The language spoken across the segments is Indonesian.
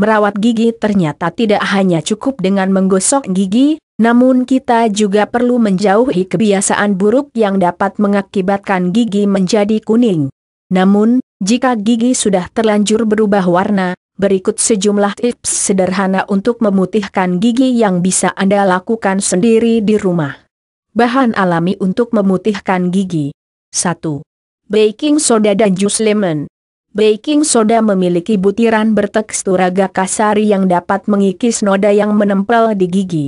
merawat gigi ternyata tidak hanya cukup dengan menggosok gigi, namun kita juga perlu menjauhi kebiasaan buruk yang dapat mengakibatkan gigi menjadi kuning. Namun, jika gigi sudah terlanjur berubah warna, berikut sejumlah tips sederhana untuk memutihkan gigi yang bisa Anda lakukan sendiri di rumah. Bahan alami untuk memutihkan gigi 1. Baking soda dan jus lemon Baking soda memiliki butiran bertekstur agak kasar yang dapat mengikis noda yang menempel di gigi.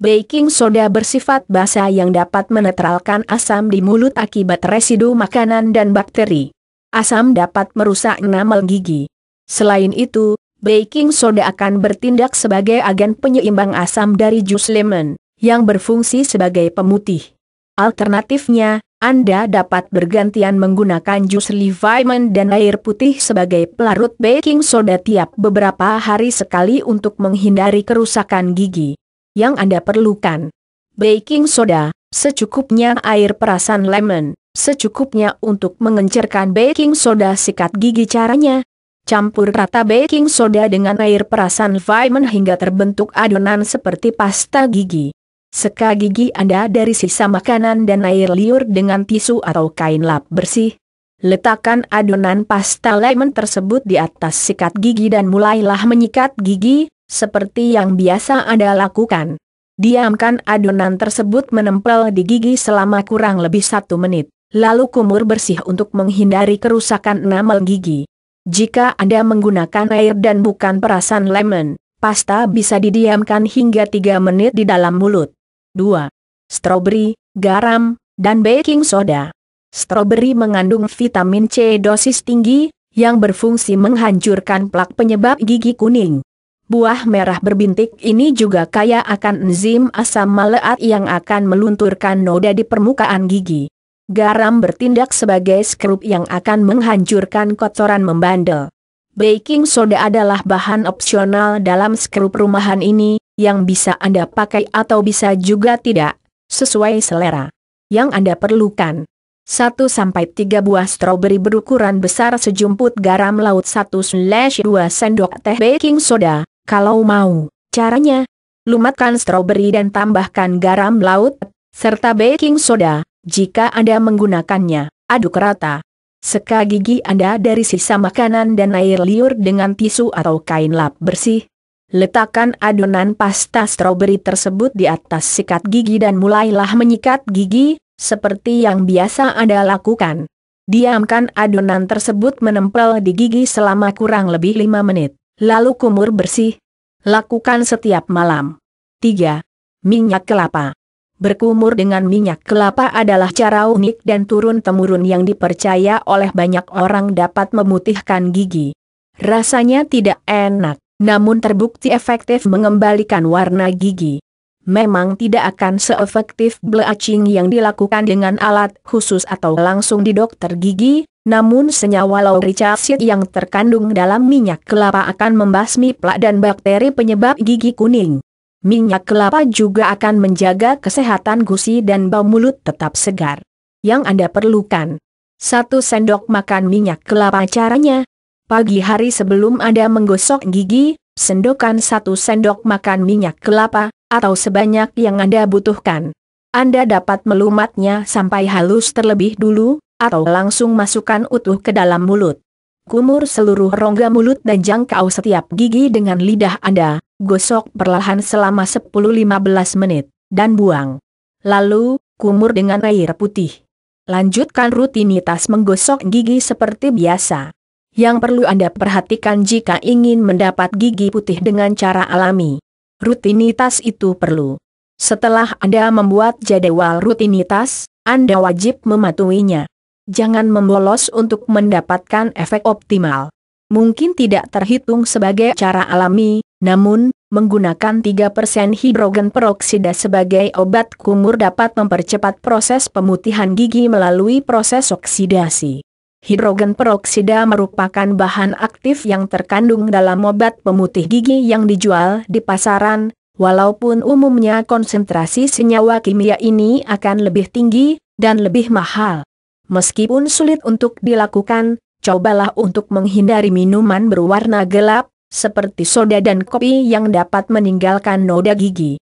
Baking soda bersifat basa yang dapat menetralkan asam di mulut akibat residu makanan dan bakteri. Asam dapat merusak enamel gigi. Selain itu, baking soda akan bertindak sebagai agen penyeimbang asam dari jus lemon, yang berfungsi sebagai pemutih. Alternatifnya, anda dapat bergantian menggunakan jus leviman dan air putih sebagai pelarut baking soda tiap beberapa hari sekali untuk menghindari kerusakan gigi yang Anda perlukan. Baking soda, secukupnya air perasan lemon, secukupnya untuk mengencerkan baking soda sikat gigi caranya. Campur rata baking soda dengan air perasan Weiman hingga terbentuk adonan seperti pasta gigi. Seka gigi Anda dari sisa makanan dan air liur dengan tisu atau kain lap bersih. Letakkan adonan pasta lemon tersebut di atas sikat gigi dan mulailah menyikat gigi, seperti yang biasa Anda lakukan. Diamkan adonan tersebut menempel di gigi selama kurang lebih satu menit, lalu kumur bersih untuk menghindari kerusakan enamel gigi. Jika Anda menggunakan air dan bukan perasan lemon, pasta bisa didiamkan hingga 3 menit di dalam mulut. 2. Strawberry, garam, dan baking soda. Strawberry mengandung vitamin C dosis tinggi, yang berfungsi menghancurkan plak penyebab gigi kuning. Buah merah berbintik ini juga kaya akan enzim asam maleat yang akan melunturkan noda di permukaan gigi. Garam bertindak sebagai skrup yang akan menghancurkan kotoran membandel. Baking soda adalah bahan opsional dalam skrup rumahan ini, yang bisa Anda pakai atau bisa juga tidak, sesuai selera. Yang Anda perlukan 1-3 buah stroberi berukuran besar sejumput garam laut 1-2 sendok teh baking soda, kalau mau. Caranya, lumatkan stroberi dan tambahkan garam laut, serta baking soda, jika Anda menggunakannya, aduk rata. Seka gigi Anda dari sisa makanan dan air liur dengan tisu atau kain lap bersih, Letakkan adonan pasta stroberi tersebut di atas sikat gigi dan mulailah menyikat gigi, seperti yang biasa Anda lakukan. Diamkan adonan tersebut menempel di gigi selama kurang lebih 5 menit, lalu kumur bersih. Lakukan setiap malam. 3. Minyak kelapa Berkumur dengan minyak kelapa adalah cara unik dan turun-temurun yang dipercaya oleh banyak orang dapat memutihkan gigi. Rasanya tidak enak, namun terbukti efektif mengembalikan warna gigi. Memang tidak akan seefektif bleaching yang dilakukan dengan alat khusus atau langsung di dokter gigi, namun senyawa acid yang terkandung dalam minyak kelapa akan membasmi plak dan bakteri penyebab gigi kuning. Minyak kelapa juga akan menjaga kesehatan gusi dan bau mulut tetap segar. Yang Anda perlukan satu sendok makan minyak kelapa caranya, Pagi hari sebelum Anda menggosok gigi, sendokan satu sendok makan minyak kelapa, atau sebanyak yang Anda butuhkan. Anda dapat melumatnya sampai halus terlebih dulu, atau langsung masukkan utuh ke dalam mulut. Kumur seluruh rongga mulut dan jangkau setiap gigi dengan lidah Anda, gosok perlahan selama 10-15 menit, dan buang. Lalu, kumur dengan air putih. Lanjutkan rutinitas menggosok gigi seperti biasa yang perlu Anda perhatikan jika ingin mendapat gigi putih dengan cara alami. Rutinitas itu perlu. Setelah Anda membuat jadwal rutinitas, Anda wajib mematuhinya. Jangan membolos untuk mendapatkan efek optimal. Mungkin tidak terhitung sebagai cara alami, namun, menggunakan 3% hidrogen peroksida sebagai obat kumur dapat mempercepat proses pemutihan gigi melalui proses oksidasi. Hidrogen peroksida merupakan bahan aktif yang terkandung dalam obat pemutih gigi yang dijual di pasaran, walaupun umumnya konsentrasi senyawa kimia ini akan lebih tinggi dan lebih mahal. Meskipun sulit untuk dilakukan, cobalah untuk menghindari minuman berwarna gelap, seperti soda dan kopi yang dapat meninggalkan noda gigi.